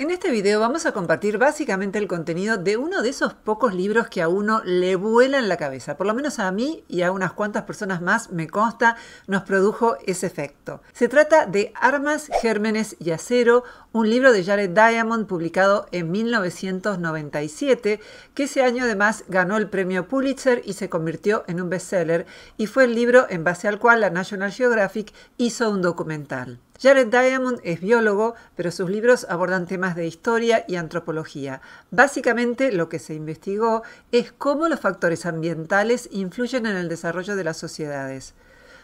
En este video vamos a compartir básicamente el contenido de uno de esos pocos libros que a uno le vuela en la cabeza. Por lo menos a mí y a unas cuantas personas más, me consta, nos produjo ese efecto. Se trata de Armas, Gérmenes y Acero, un libro de Jared Diamond publicado en 1997, que ese año además ganó el premio Pulitzer y se convirtió en un bestseller, y fue el libro en base al cual la National Geographic hizo un documental. Jared Diamond es biólogo, pero sus libros abordan temas de historia y antropología. Básicamente lo que se investigó es cómo los factores ambientales influyen en el desarrollo de las sociedades.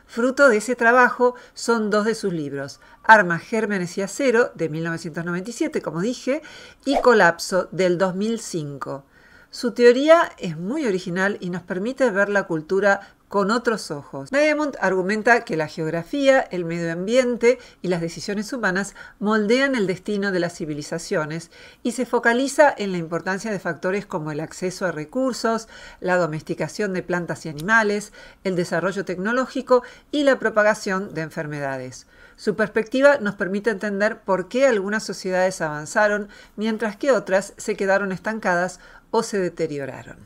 Fruto de ese trabajo son dos de sus libros, Armas, Gérmenes y Acero, de 1997, como dije, y Colapso, del 2005. Su teoría es muy original y nos permite ver la cultura con otros ojos. Diamond argumenta que la geografía, el medio ambiente y las decisiones humanas moldean el destino de las civilizaciones y se focaliza en la importancia de factores como el acceso a recursos, la domesticación de plantas y animales, el desarrollo tecnológico y la propagación de enfermedades. Su perspectiva nos permite entender por qué algunas sociedades avanzaron mientras que otras se quedaron estancadas o se deterioraron.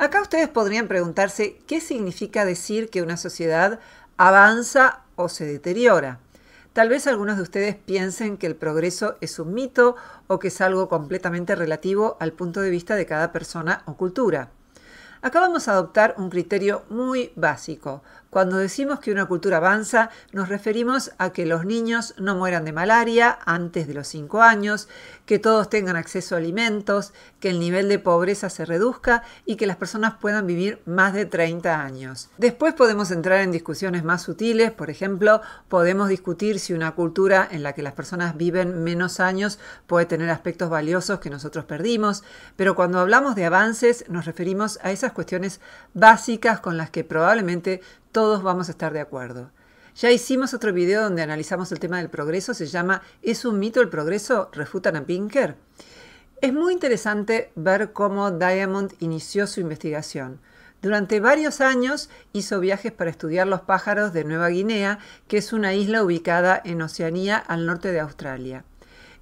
Acá ustedes podrían preguntarse qué significa decir que una sociedad avanza o se deteriora. Tal vez algunos de ustedes piensen que el progreso es un mito o que es algo completamente relativo al punto de vista de cada persona o cultura. Acá vamos a adoptar un criterio muy básico, cuando decimos que una cultura avanza, nos referimos a que los niños no mueran de malaria antes de los 5 años, que todos tengan acceso a alimentos, que el nivel de pobreza se reduzca y que las personas puedan vivir más de 30 años. Después podemos entrar en discusiones más sutiles, por ejemplo, podemos discutir si una cultura en la que las personas viven menos años puede tener aspectos valiosos que nosotros perdimos, pero cuando hablamos de avances nos referimos a esas cuestiones básicas con las que probablemente todos vamos a estar de acuerdo. Ya hicimos otro video donde analizamos el tema del progreso, se llama ¿Es un mito el progreso? Refutan a Pinker. Es muy interesante ver cómo Diamond inició su investigación. Durante varios años hizo viajes para estudiar los pájaros de Nueva Guinea, que es una isla ubicada en Oceanía al norte de Australia.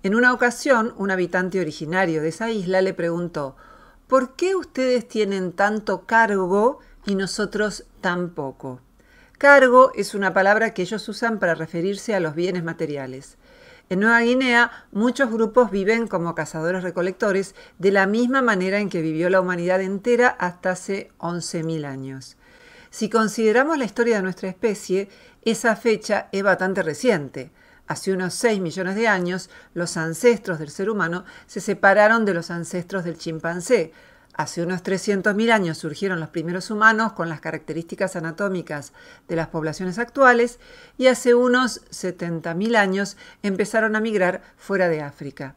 En una ocasión, un habitante originario de esa isla le preguntó, ¿por qué ustedes tienen tanto cargo y nosotros tan poco? Cargo es una palabra que ellos usan para referirse a los bienes materiales. En Nueva Guinea, muchos grupos viven como cazadores-recolectores de la misma manera en que vivió la humanidad entera hasta hace 11.000 años. Si consideramos la historia de nuestra especie, esa fecha es bastante reciente. Hace unos 6 millones de años, los ancestros del ser humano se separaron de los ancestros del chimpancé, Hace unos 300.000 años surgieron los primeros humanos con las características anatómicas de las poblaciones actuales y hace unos 70.000 años empezaron a migrar fuera de África.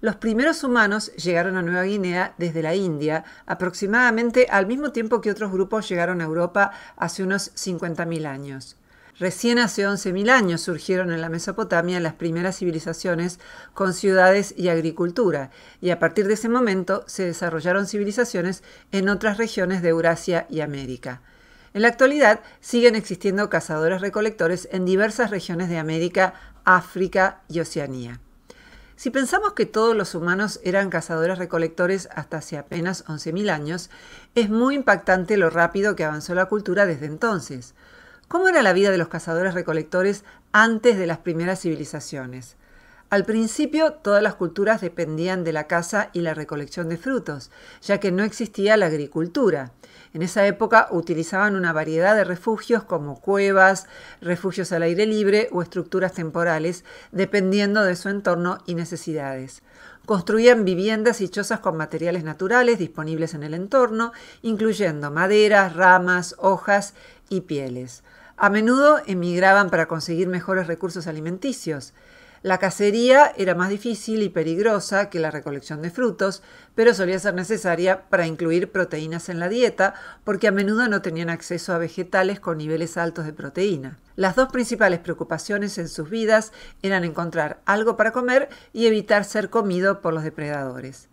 Los primeros humanos llegaron a Nueva Guinea desde la India aproximadamente al mismo tiempo que otros grupos llegaron a Europa hace unos 50.000 años. Recién hace 11.000 años surgieron en la Mesopotamia las primeras civilizaciones con ciudades y agricultura, y a partir de ese momento se desarrollaron civilizaciones en otras regiones de Eurasia y América. En la actualidad siguen existiendo cazadores-recolectores en diversas regiones de América, África y Oceanía. Si pensamos que todos los humanos eran cazadores-recolectores hasta hace apenas 11.000 años, es muy impactante lo rápido que avanzó la cultura desde entonces. ¿Cómo era la vida de los cazadores-recolectores antes de las primeras civilizaciones? Al principio todas las culturas dependían de la caza y la recolección de frutos, ya que no existía la agricultura. En esa época utilizaban una variedad de refugios como cuevas, refugios al aire libre o estructuras temporales, dependiendo de su entorno y necesidades. Construían viviendas y chozas con materiales naturales disponibles en el entorno, incluyendo maderas, ramas, hojas y pieles. A menudo emigraban para conseguir mejores recursos alimenticios. La cacería era más difícil y peligrosa que la recolección de frutos, pero solía ser necesaria para incluir proteínas en la dieta, porque a menudo no tenían acceso a vegetales con niveles altos de proteína. Las dos principales preocupaciones en sus vidas eran encontrar algo para comer y evitar ser comido por los depredadores.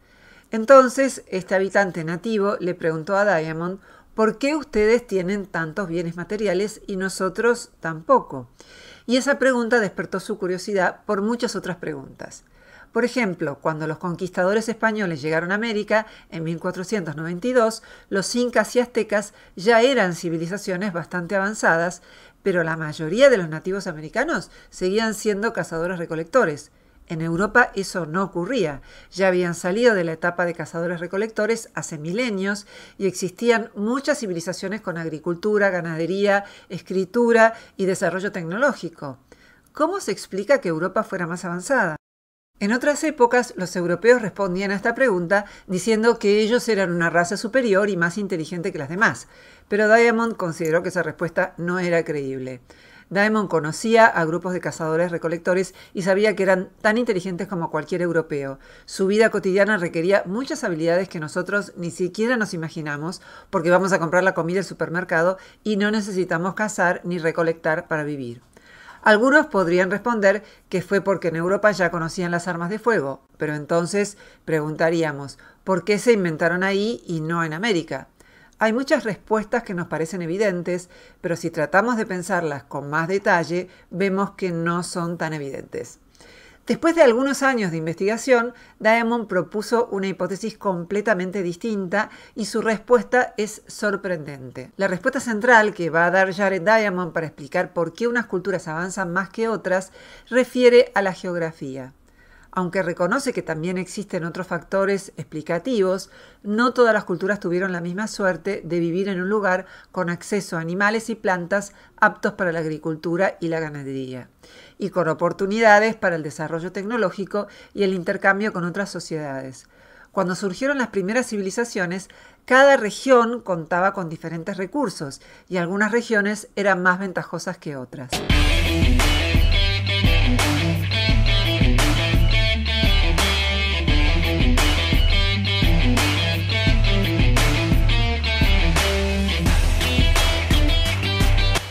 Entonces, este habitante nativo le preguntó a Diamond ¿Por qué ustedes tienen tantos bienes materiales y nosotros tampoco? Y esa pregunta despertó su curiosidad por muchas otras preguntas. Por ejemplo, cuando los conquistadores españoles llegaron a América en 1492, los incas y aztecas ya eran civilizaciones bastante avanzadas, pero la mayoría de los nativos americanos seguían siendo cazadores-recolectores. En Europa eso no ocurría. Ya habían salido de la etapa de cazadores-recolectores hace milenios y existían muchas civilizaciones con agricultura, ganadería, escritura y desarrollo tecnológico. ¿Cómo se explica que Europa fuera más avanzada? En otras épocas, los europeos respondían a esta pregunta diciendo que ellos eran una raza superior y más inteligente que las demás, pero Diamond consideró que esa respuesta no era creíble. Daemon conocía a grupos de cazadores recolectores y sabía que eran tan inteligentes como cualquier europeo. Su vida cotidiana requería muchas habilidades que nosotros ni siquiera nos imaginamos, porque vamos a comprar la comida del supermercado y no necesitamos cazar ni recolectar para vivir. Algunos podrían responder que fue porque en Europa ya conocían las armas de fuego, pero entonces preguntaríamos, ¿por qué se inventaron ahí y no en América? Hay muchas respuestas que nos parecen evidentes, pero si tratamos de pensarlas con más detalle, vemos que no son tan evidentes. Después de algunos años de investigación, Diamond propuso una hipótesis completamente distinta y su respuesta es sorprendente. La respuesta central que va a dar Jared Diamond para explicar por qué unas culturas avanzan más que otras refiere a la geografía. Aunque reconoce que también existen otros factores explicativos, no todas las culturas tuvieron la misma suerte de vivir en un lugar con acceso a animales y plantas aptos para la agricultura y la ganadería, y con oportunidades para el desarrollo tecnológico y el intercambio con otras sociedades. Cuando surgieron las primeras civilizaciones, cada región contaba con diferentes recursos y algunas regiones eran más ventajosas que otras.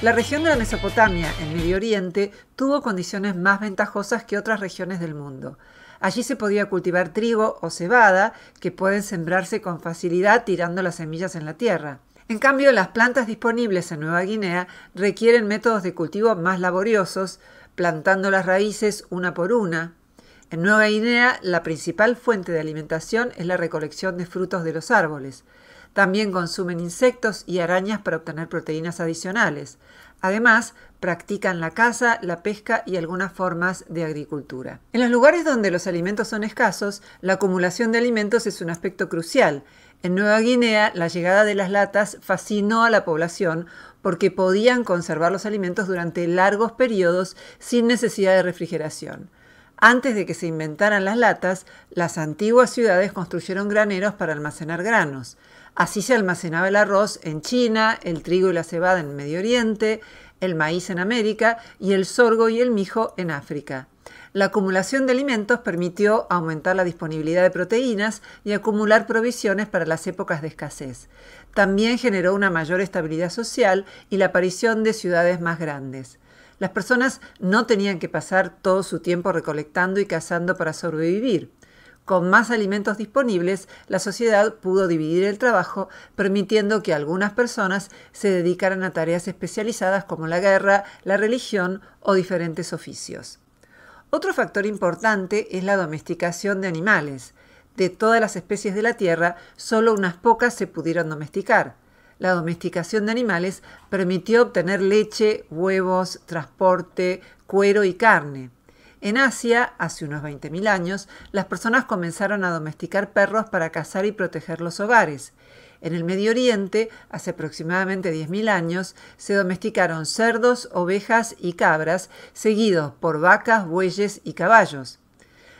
La región de la Mesopotamia, en Medio Oriente, tuvo condiciones más ventajosas que otras regiones del mundo. Allí se podía cultivar trigo o cebada, que pueden sembrarse con facilidad tirando las semillas en la tierra. En cambio, las plantas disponibles en Nueva Guinea requieren métodos de cultivo más laboriosos, plantando las raíces una por una. En Nueva Guinea, la principal fuente de alimentación es la recolección de frutos de los árboles. También consumen insectos y arañas para obtener proteínas adicionales. Además, practican la caza, la pesca y algunas formas de agricultura. En los lugares donde los alimentos son escasos, la acumulación de alimentos es un aspecto crucial. En Nueva Guinea, la llegada de las latas fascinó a la población porque podían conservar los alimentos durante largos periodos sin necesidad de refrigeración. Antes de que se inventaran las latas, las antiguas ciudades construyeron graneros para almacenar granos. Así se almacenaba el arroz en China, el trigo y la cebada en Medio Oriente, el maíz en América y el sorgo y el mijo en África. La acumulación de alimentos permitió aumentar la disponibilidad de proteínas y acumular provisiones para las épocas de escasez. También generó una mayor estabilidad social y la aparición de ciudades más grandes. Las personas no tenían que pasar todo su tiempo recolectando y cazando para sobrevivir. Con más alimentos disponibles, la sociedad pudo dividir el trabajo, permitiendo que algunas personas se dedicaran a tareas especializadas como la guerra, la religión o diferentes oficios. Otro factor importante es la domesticación de animales. De todas las especies de la Tierra, solo unas pocas se pudieron domesticar. La domesticación de animales permitió obtener leche, huevos, transporte, cuero y carne. En Asia, hace unos 20.000 años, las personas comenzaron a domesticar perros para cazar y proteger los hogares. En el Medio Oriente, hace aproximadamente 10.000 años, se domesticaron cerdos, ovejas y cabras, seguidos por vacas, bueyes y caballos.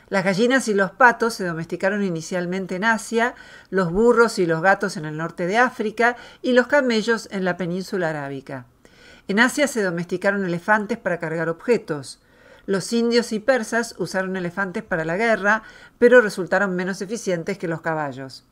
Las gallinas y los patos se domesticaron inicialmente en Asia, los burros y los gatos en el norte de África y los camellos en la península arábica. En Asia se domesticaron elefantes para cargar objetos. Los indios y persas usaron elefantes para la guerra, pero resultaron menos eficientes que los caballos.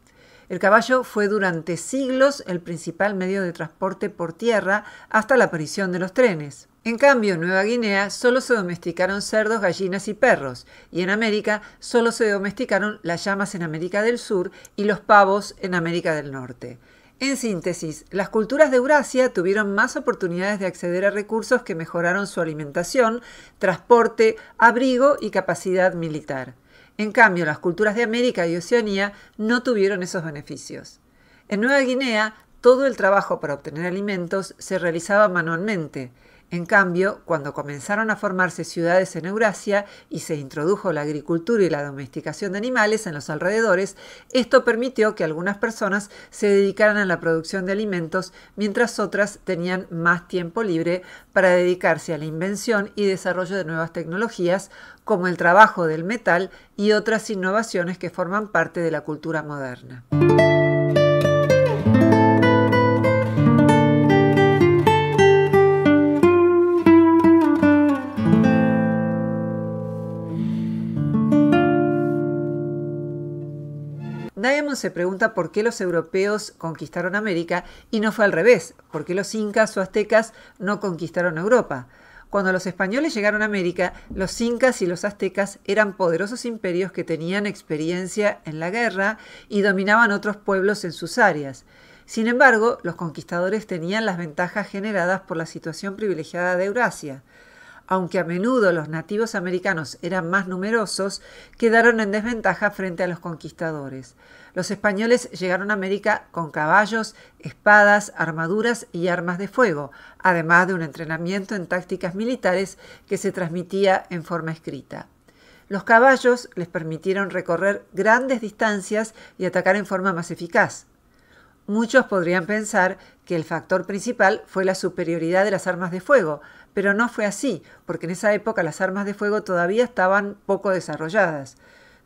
El caballo fue durante siglos el principal medio de transporte por tierra hasta la aparición de los trenes. En cambio, en Nueva Guinea solo se domesticaron cerdos, gallinas y perros, y en América solo se domesticaron las llamas en América del Sur y los pavos en América del Norte. En síntesis, las culturas de Eurasia tuvieron más oportunidades de acceder a recursos que mejoraron su alimentación, transporte, abrigo y capacidad militar. En cambio, las culturas de América y Oceanía no tuvieron esos beneficios. En Nueva Guinea, todo el trabajo para obtener alimentos se realizaba manualmente, en cambio, cuando comenzaron a formarse ciudades en Eurasia y se introdujo la agricultura y la domesticación de animales en los alrededores, esto permitió que algunas personas se dedicaran a la producción de alimentos, mientras otras tenían más tiempo libre para dedicarse a la invención y desarrollo de nuevas tecnologías, como el trabajo del metal y otras innovaciones que forman parte de la cultura moderna. Diamond se pregunta por qué los europeos conquistaron América y no fue al revés, por qué los incas o aztecas no conquistaron Europa. Cuando los españoles llegaron a América, los incas y los aztecas eran poderosos imperios que tenían experiencia en la guerra y dominaban otros pueblos en sus áreas. Sin embargo, los conquistadores tenían las ventajas generadas por la situación privilegiada de Eurasia aunque a menudo los nativos americanos eran más numerosos, quedaron en desventaja frente a los conquistadores. Los españoles llegaron a América con caballos, espadas, armaduras y armas de fuego, además de un entrenamiento en tácticas militares que se transmitía en forma escrita. Los caballos les permitieron recorrer grandes distancias y atacar en forma más eficaz. Muchos podrían pensar que el factor principal fue la superioridad de las armas de fuego, pero no fue así, porque en esa época las armas de fuego todavía estaban poco desarrolladas.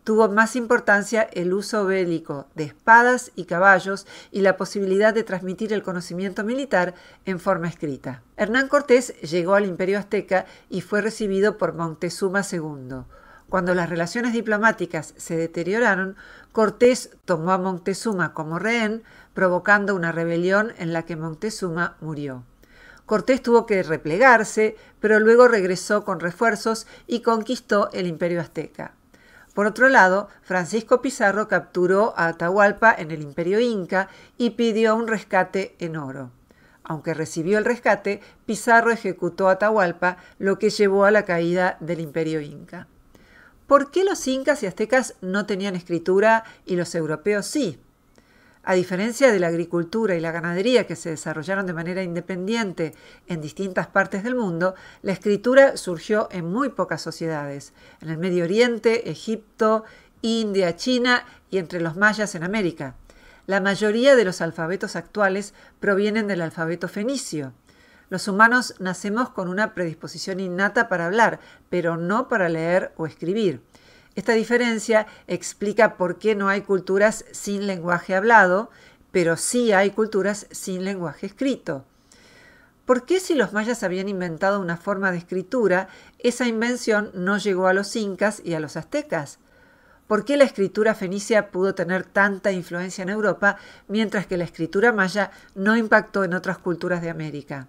Tuvo más importancia el uso bélico de espadas y caballos y la posibilidad de transmitir el conocimiento militar en forma escrita. Hernán Cortés llegó al imperio azteca y fue recibido por Montezuma II. Cuando las relaciones diplomáticas se deterioraron, Cortés tomó a Montezuma como rehén, provocando una rebelión en la que Montezuma murió. Cortés tuvo que replegarse, pero luego regresó con refuerzos y conquistó el imperio azteca. Por otro lado, Francisco Pizarro capturó a Atahualpa en el imperio inca y pidió un rescate en oro. Aunque recibió el rescate, Pizarro ejecutó a Atahualpa, lo que llevó a la caída del imperio inca. ¿Por qué los incas y aztecas no tenían escritura y los europeos sí? A diferencia de la agricultura y la ganadería que se desarrollaron de manera independiente en distintas partes del mundo, la escritura surgió en muy pocas sociedades, en el Medio Oriente, Egipto, India, China y entre los mayas en América. La mayoría de los alfabetos actuales provienen del alfabeto fenicio. Los humanos nacemos con una predisposición innata para hablar, pero no para leer o escribir. Esta diferencia explica por qué no hay culturas sin lenguaje hablado, pero sí hay culturas sin lenguaje escrito. ¿Por qué si los mayas habían inventado una forma de escritura, esa invención no llegó a los incas y a los aztecas? ¿Por qué la escritura fenicia pudo tener tanta influencia en Europa, mientras que la escritura maya no impactó en otras culturas de América?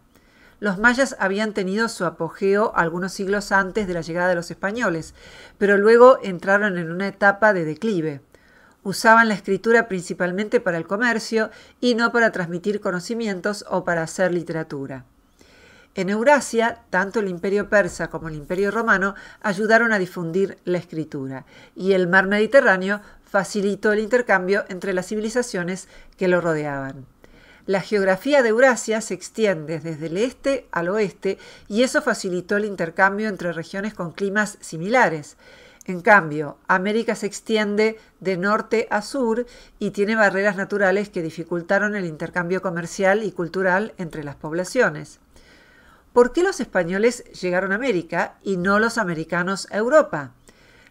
Los mayas habían tenido su apogeo algunos siglos antes de la llegada de los españoles, pero luego entraron en una etapa de declive. Usaban la escritura principalmente para el comercio y no para transmitir conocimientos o para hacer literatura. En Eurasia, tanto el imperio persa como el imperio romano ayudaron a difundir la escritura, y el mar Mediterráneo facilitó el intercambio entre las civilizaciones que lo rodeaban. La geografía de Eurasia se extiende desde el este al oeste y eso facilitó el intercambio entre regiones con climas similares. En cambio, América se extiende de norte a sur y tiene barreras naturales que dificultaron el intercambio comercial y cultural entre las poblaciones. ¿Por qué los españoles llegaron a América y no los americanos a Europa?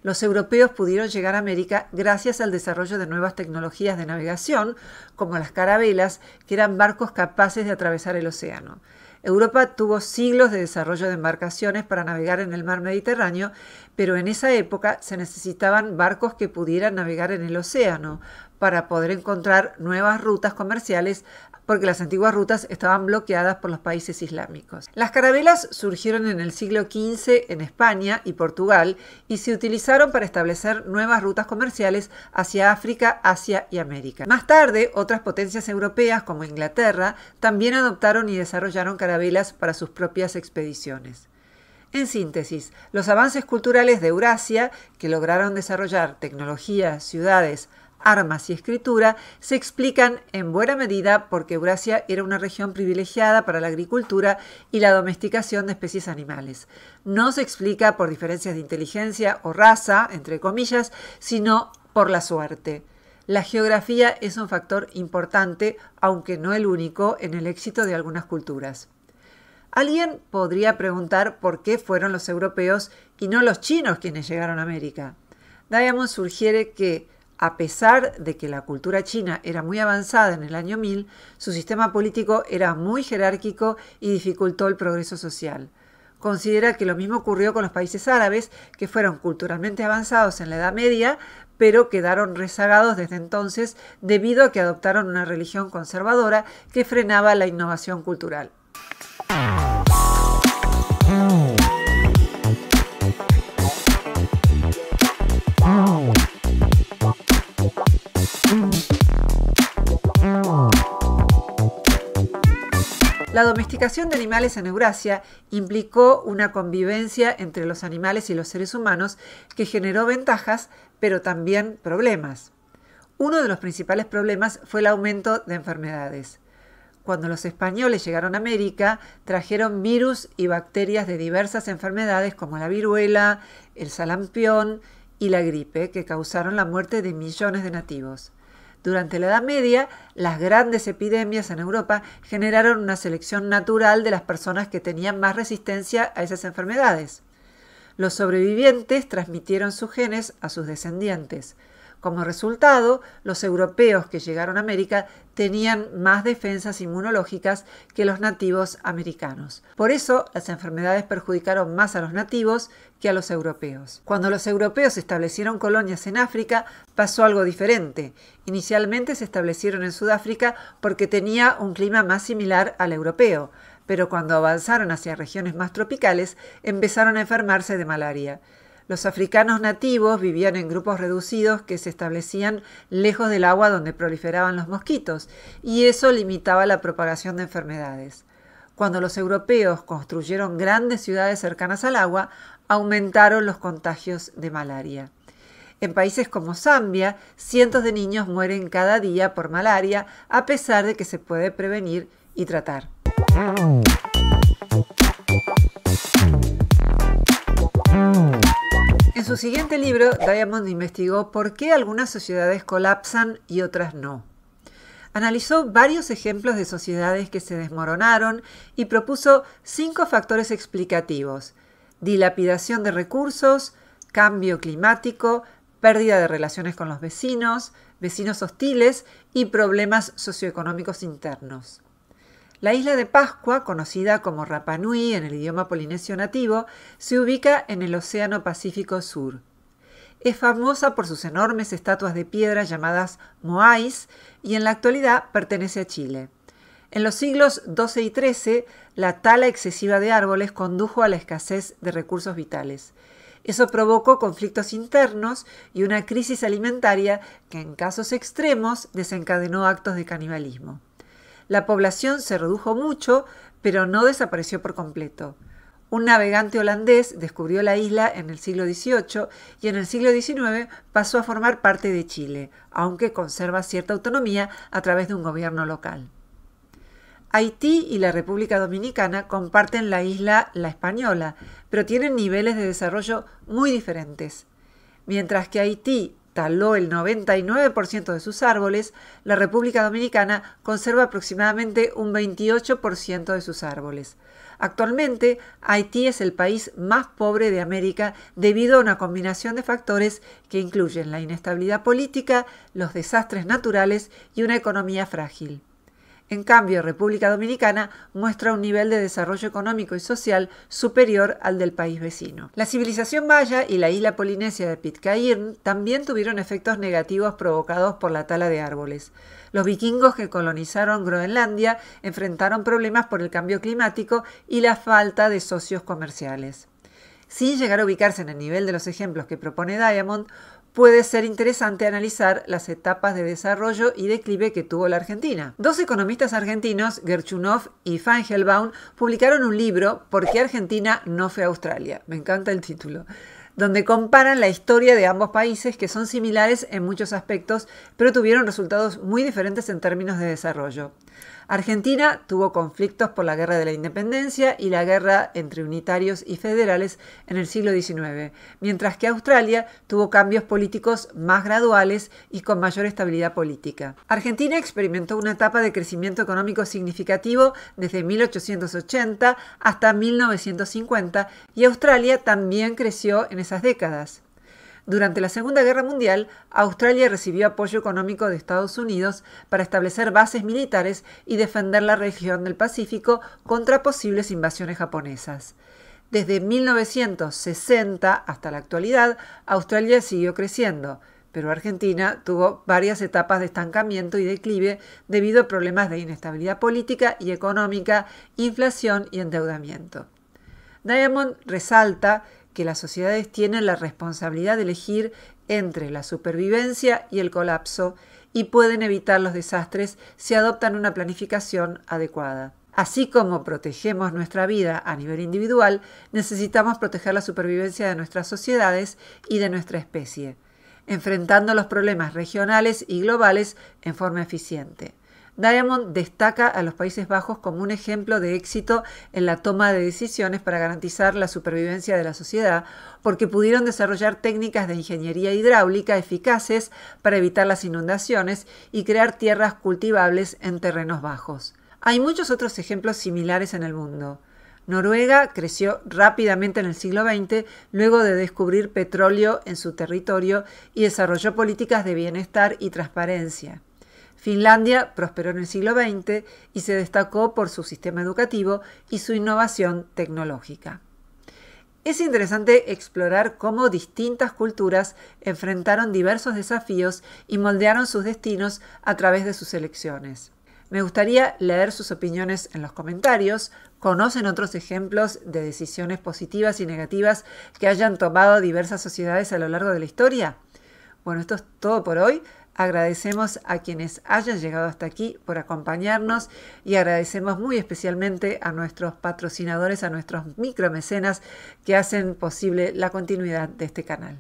Los europeos pudieron llegar a América gracias al desarrollo de nuevas tecnologías de navegación, como las carabelas, que eran barcos capaces de atravesar el océano. Europa tuvo siglos de desarrollo de embarcaciones para navegar en el mar Mediterráneo, pero en esa época se necesitaban barcos que pudieran navegar en el océano para poder encontrar nuevas rutas comerciales porque las antiguas rutas estaban bloqueadas por los países islámicos. Las carabelas surgieron en el siglo XV en España y Portugal y se utilizaron para establecer nuevas rutas comerciales hacia África, Asia y América. Más tarde, otras potencias europeas como Inglaterra también adoptaron y desarrollaron carabelas para sus propias expediciones. En síntesis, los avances culturales de Eurasia, que lograron desarrollar tecnologías, ciudades, armas y escritura se explican en buena medida porque Eurasia era una región privilegiada para la agricultura y la domesticación de especies animales. No se explica por diferencias de inteligencia o raza, entre comillas, sino por la suerte. La geografía es un factor importante, aunque no el único, en el éxito de algunas culturas. Alguien podría preguntar por qué fueron los europeos y no los chinos quienes llegaron a América. Diamond sugiere que a pesar de que la cultura china era muy avanzada en el año 1000, su sistema político era muy jerárquico y dificultó el progreso social. Considera que lo mismo ocurrió con los países árabes, que fueron culturalmente avanzados en la Edad Media, pero quedaron rezagados desde entonces debido a que adoptaron una religión conservadora que frenaba la innovación cultural. La domesticación de animales en Eurasia implicó una convivencia entre los animales y los seres humanos que generó ventajas, pero también problemas. Uno de los principales problemas fue el aumento de enfermedades. Cuando los españoles llegaron a América, trajeron virus y bacterias de diversas enfermedades como la viruela, el salampión y la gripe, que causaron la muerte de millones de nativos. Durante la Edad Media, las grandes epidemias en Europa generaron una selección natural de las personas que tenían más resistencia a esas enfermedades. Los sobrevivientes transmitieron sus genes a sus descendientes. Como resultado, los europeos que llegaron a América tenían más defensas inmunológicas que los nativos americanos. Por eso, las enfermedades perjudicaron más a los nativos que a los europeos. Cuando los europeos establecieron colonias en África, pasó algo diferente. Inicialmente se establecieron en Sudáfrica porque tenía un clima más similar al europeo, pero cuando avanzaron hacia regiones más tropicales, empezaron a enfermarse de malaria. Los africanos nativos vivían en grupos reducidos que se establecían lejos del agua donde proliferaban los mosquitos, y eso limitaba la propagación de enfermedades. Cuando los europeos construyeron grandes ciudades cercanas al agua, aumentaron los contagios de malaria. En países como Zambia, cientos de niños mueren cada día por malaria, a pesar de que se puede prevenir y tratar. su siguiente libro, Diamond investigó por qué algunas sociedades colapsan y otras no. Analizó varios ejemplos de sociedades que se desmoronaron y propuso cinco factores explicativos. Dilapidación de recursos, cambio climático, pérdida de relaciones con los vecinos, vecinos hostiles y problemas socioeconómicos internos. La isla de Pascua, conocida como Rapa Nui en el idioma polinesio nativo, se ubica en el Océano Pacífico Sur. Es famosa por sus enormes estatuas de piedra llamadas moais y en la actualidad pertenece a Chile. En los siglos XII y XIII, la tala excesiva de árboles condujo a la escasez de recursos vitales. Eso provocó conflictos internos y una crisis alimentaria que en casos extremos desencadenó actos de canibalismo. La población se redujo mucho, pero no desapareció por completo. Un navegante holandés descubrió la isla en el siglo XVIII y en el siglo XIX pasó a formar parte de Chile, aunque conserva cierta autonomía a través de un gobierno local. Haití y la República Dominicana comparten la isla La Española, pero tienen niveles de desarrollo muy diferentes. Mientras que Haití taló el 99% de sus árboles, la República Dominicana conserva aproximadamente un 28% de sus árboles. Actualmente, Haití es el país más pobre de América debido a una combinación de factores que incluyen la inestabilidad política, los desastres naturales y una economía frágil. En cambio, República Dominicana muestra un nivel de desarrollo económico y social superior al del país vecino. La civilización maya y la isla polinesia de Pitcairn también tuvieron efectos negativos provocados por la tala de árboles. Los vikingos que colonizaron Groenlandia enfrentaron problemas por el cambio climático y la falta de socios comerciales. Sin llegar a ubicarse en el nivel de los ejemplos que propone Diamond, puede ser interesante analizar las etapas de desarrollo y declive que tuvo la Argentina. Dos economistas argentinos, Gerchunov y Fangelbaum, publicaron un libro ¿Por qué Argentina no fue a Australia? Me encanta el título donde comparan la historia de ambos países que son similares en muchos aspectos, pero tuvieron resultados muy diferentes en términos de desarrollo. Argentina tuvo conflictos por la Guerra de la Independencia y la guerra entre unitarios y federales en el siglo XIX, mientras que Australia tuvo cambios políticos más graduales y con mayor estabilidad política. Argentina experimentó una etapa de crecimiento económico significativo desde 1880 hasta 1950 y Australia también creció en esas décadas. Durante la Segunda Guerra Mundial, Australia recibió apoyo económico de Estados Unidos para establecer bases militares y defender la región del Pacífico contra posibles invasiones japonesas. Desde 1960 hasta la actualidad, Australia siguió creciendo, pero Argentina tuvo varias etapas de estancamiento y declive debido a problemas de inestabilidad política y económica, inflación y endeudamiento. Diamond resalta que las sociedades tienen la responsabilidad de elegir entre la supervivencia y el colapso y pueden evitar los desastres si adoptan una planificación adecuada. Así como protegemos nuestra vida a nivel individual, necesitamos proteger la supervivencia de nuestras sociedades y de nuestra especie, enfrentando los problemas regionales y globales en forma eficiente. Diamond destaca a los Países Bajos como un ejemplo de éxito en la toma de decisiones para garantizar la supervivencia de la sociedad, porque pudieron desarrollar técnicas de ingeniería hidráulica eficaces para evitar las inundaciones y crear tierras cultivables en terrenos bajos. Hay muchos otros ejemplos similares en el mundo. Noruega creció rápidamente en el siglo XX luego de descubrir petróleo en su territorio y desarrolló políticas de bienestar y transparencia. Finlandia prosperó en el siglo XX y se destacó por su sistema educativo y su innovación tecnológica. Es interesante explorar cómo distintas culturas enfrentaron diversos desafíos y moldearon sus destinos a través de sus elecciones. Me gustaría leer sus opiniones en los comentarios. ¿Conocen otros ejemplos de decisiones positivas y negativas que hayan tomado diversas sociedades a lo largo de la historia? Bueno, esto es todo por hoy. Agradecemos a quienes hayan llegado hasta aquí por acompañarnos y agradecemos muy especialmente a nuestros patrocinadores, a nuestros micromecenas que hacen posible la continuidad de este canal.